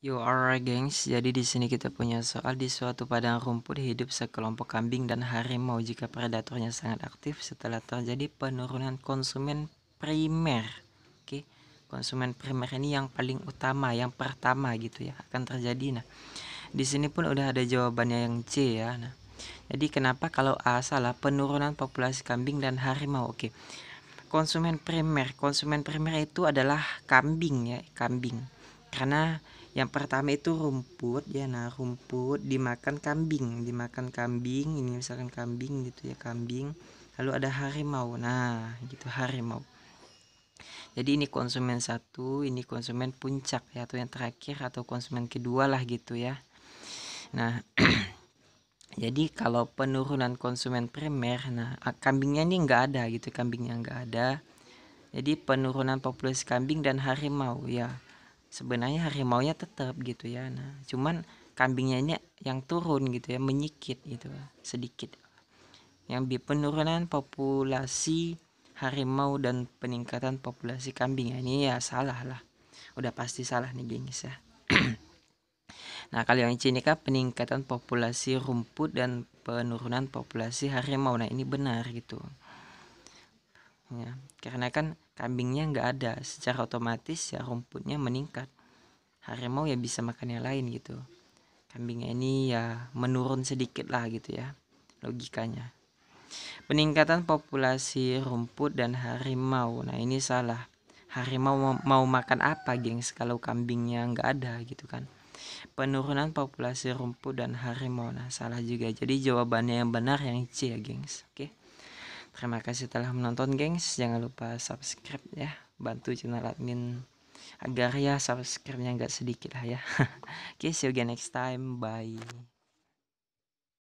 You are right, gengs. Jadi di sini kita punya soal di suatu padang rumput hidup sekelompok kambing dan harimau jika predatornya sangat aktif setelah terjadi penurunan konsumen primer. Oke. Konsumen primer ini yang paling utama, yang pertama gitu ya akan terjadi. Nah, di sini pun udah ada jawabannya yang C ya. Nah, jadi kenapa kalau A salah penurunan populasi kambing dan harimau? Oke. Konsumen primer, konsumen primer itu adalah kambing ya, kambing. Karena yang pertama itu rumput ya nah rumput dimakan kambing dimakan kambing ini misalkan kambing gitu ya kambing lalu ada harimau nah gitu harimau jadi ini konsumen satu ini konsumen puncak ya atau yang terakhir atau konsumen kedua lah gitu ya nah jadi kalau penurunan konsumen primer, nah kambingnya ini nggak ada gitu, kambingnya nggak ada. Jadi penurunan populasi kambing dan harimau ya sebenarnya harimau harimaunya tetap gitu ya nah cuman kambingnya ini yang turun gitu ya menyikit gitu sedikit yang penurunan populasi harimau dan peningkatan populasi kambing ya, ini ya salah lah udah pasti salah nih gengs ya nah kalau yang ini kan peningkatan populasi rumput dan penurunan populasi harimau nah ini benar gitu ya karena kan kambingnya nggak ada secara otomatis ya rumputnya meningkat harimau ya bisa makan yang lain gitu kambingnya ini ya menurun sedikit lah gitu ya logikanya peningkatan populasi rumput dan harimau nah ini salah harimau mau, makan apa gengs kalau kambingnya nggak ada gitu kan penurunan populasi rumput dan harimau nah salah juga jadi jawabannya yang benar yang C ya gengs oke okay? Terima kasih telah menonton gengs. Jangan lupa subscribe ya. Bantu channel admin agar ya subscribe-nya gak sedikit lah ya. Oke, okay, see you again next time. Bye.